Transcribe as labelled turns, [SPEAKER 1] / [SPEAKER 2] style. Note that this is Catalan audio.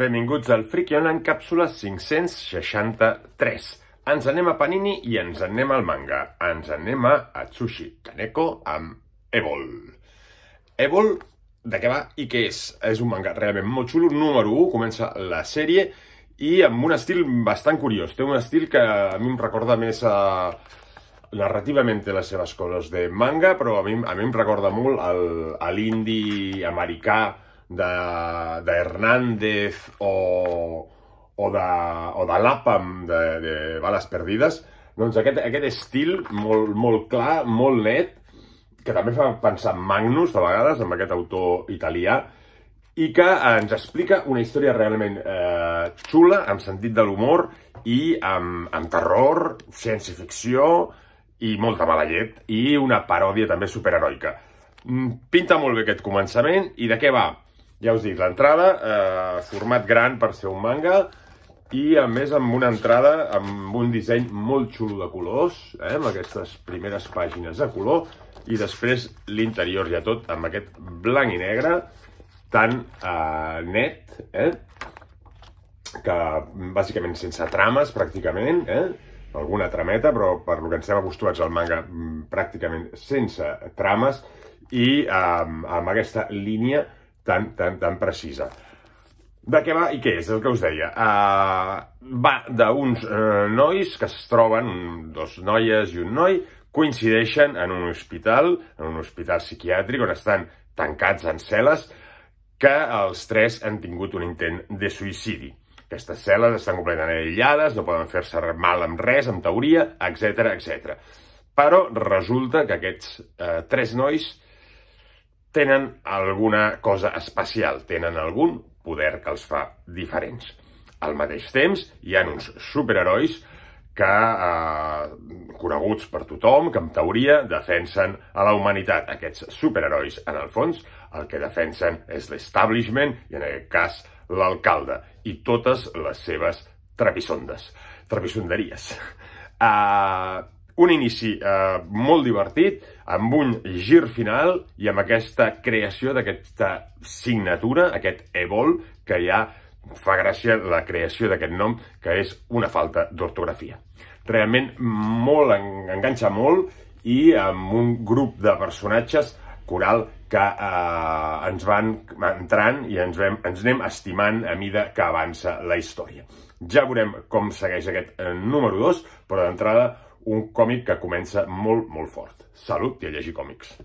[SPEAKER 1] Benvinguts al Friki Online càpsula 563. Ens anem a Panini i ens anem al manga. Ens anem a Atsushi Kaneko amb Evol. Evol, de què va i què és? És un manga realment molt xulo. Número 1, comença la sèrie i amb un estil bastant curiós. Té un estil que a mi em recorda més a narrativament té les seves coses de manga, però a mi, a mi em recorda molt a l'indi americà, de, de Hernández o, o de, o de l'Apam de, de Bales Perdides, doncs aquest, aquest estil molt, molt clar, molt net, que també fa pensar en Magnus, de vegades, amb aquest autor italià, i que ens explica una història realment eh, xula, amb sentit de l'humor i amb, amb terror, ciència-ficció i molta mala llet, i una paròdia també superheroica. Mm, pinta molt bé aquest començament, i de què va? Ja us dic, l'entrada, eh, format gran per ser un manga, i a més amb una entrada amb un disseny molt xulo de colors, eh, amb aquestes primeres pàgines de color, i després l'interior ja tot amb aquest blanc i negre tan eh, net, eh, que bàsicament sense trames pràcticament, eh, alguna trameta, però per lo que ens hem acostumats al manga mm, pràcticament sense trames, i eh, amb aquesta línia tan, tan, tan precisa. De què va i què és, és el que us deia. Uh, va d'uns uh, nois que es troben, dos noies i un noi, coincideixen en un hospital, en un hospital psiquiàtric, on estan tancats en cel·les, que els tres han tingut un intent de suïcidi. Aquestes cel·les estan completament aïllades, no poden fer-se mal amb res, amb teoria, etc etc. Però resulta que aquests eh, uh, tres nois tenen alguna cosa especial, tenen algun poder que els fa diferents. Al mateix temps, hi ha uns superherois que, eh, coneguts per tothom, que en teoria defensen a la humanitat. Aquests superherois, en el fons, el que defensen és l'establishment i, en aquest cas, l'alcalde i totes les seves trapisondes, trapisonderies. Eh, un inici eh, molt divertit, amb un gir final i amb aquesta creació d'aquesta signatura, aquest Evol, que ja fa gràcia la creació d'aquest nom, que és una falta d'ortografia. Realment molt enganxa molt i amb un grup de personatges coral que eh, ens van entrant i ens, vam, ens anem estimant a mida que avança la història. Ja veurem com segueix aquest eh, número 2, però d'entrada un còmic que comença molt, molt fort. Salut i a llegir còmics.